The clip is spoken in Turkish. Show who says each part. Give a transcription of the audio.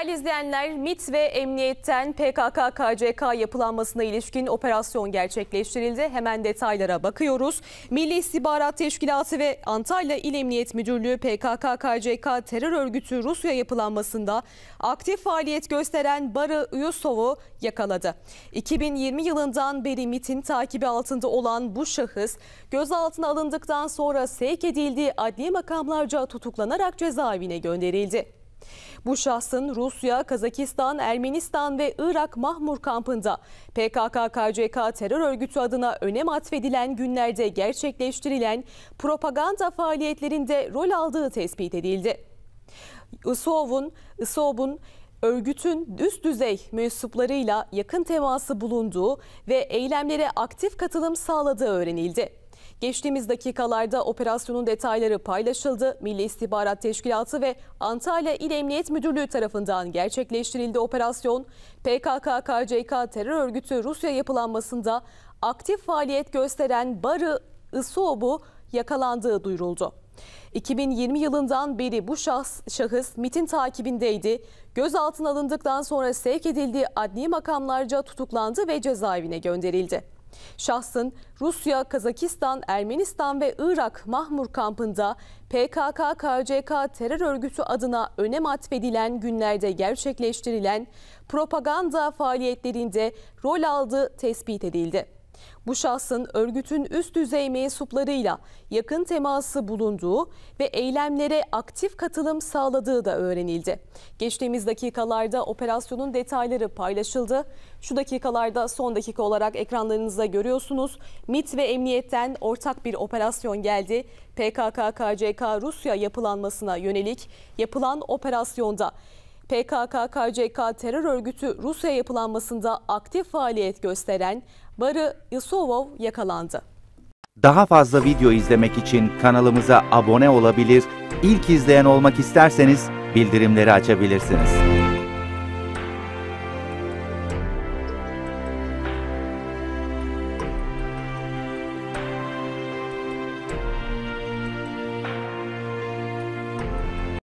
Speaker 1: Değerli izleyenler, MIT ve Emniyet'ten PKK-KCK yapılanmasına ilişkin operasyon gerçekleştirildi. Hemen detaylara bakıyoruz. Milli İstihbarat Teşkilatı ve Antalya İl Emniyet Müdürlüğü PKK-KCK terör örgütü Rusya yapılanmasında aktif faaliyet gösteren Barı Uyusov'u yakaladı. 2020 yılından beri MIT'in takibi altında olan bu şahıs gözaltına alındıktan sonra sevk edildiği adli makamlarca tutuklanarak cezaevine gönderildi. Bu şahsın Rusya, Kazakistan, Ermenistan ve Irak Mahmur kampında PKK-KCK terör örgütü adına önem atfedilen günlerde gerçekleştirilen propaganda faaliyetlerinde rol aldığı tespit edildi. ISOV'un, ISOV'un örgütün üst düzey mensuplarıyla yakın teması bulunduğu ve eylemlere aktif katılım sağladığı öğrenildi. Geçtiğimiz dakikalarda operasyonun detayları paylaşıldı. Milli İstihbarat Teşkilatı ve Antalya İl Emniyet Müdürlüğü tarafından gerçekleştirildi operasyon. PKK-KCK terör örgütü Rusya yapılanmasında aktif faaliyet gösteren Barı Isobu yakalandığı duyuruldu. 2020 yılından beri bu şahs, şahıs MIT'in takibindeydi. Gözaltına alındıktan sonra sevk edildiği adli makamlarca tutuklandı ve cezaevine gönderildi. Şahsın Rusya, Kazakistan, Ermenistan ve Irak Mahmur kampında PKK-KCK terör örgütü adına önem atfedilen günlerde gerçekleştirilen propaganda faaliyetlerinde rol aldığı tespit edildi. Bu şahsın örgütün üst düzey mensuplarıyla yakın teması bulunduğu ve eylemlere aktif katılım sağladığı da öğrenildi. Geçtiğimiz dakikalarda operasyonun detayları paylaşıldı. Şu dakikalarda son dakika olarak ekranlarınızda görüyorsunuz. MIT ve emniyetten ortak bir operasyon geldi. PKK-KCK Rusya yapılanmasına yönelik yapılan operasyonda PKK-KCK terör örgütü Rusya yapılanmasında aktif faaliyet gösteren Barı Isovov yakalandı.
Speaker 2: Daha fazla video izlemek için kanalımıza abone olabilir, ilk izleyen olmak isterseniz bildirimleri açabilirsiniz.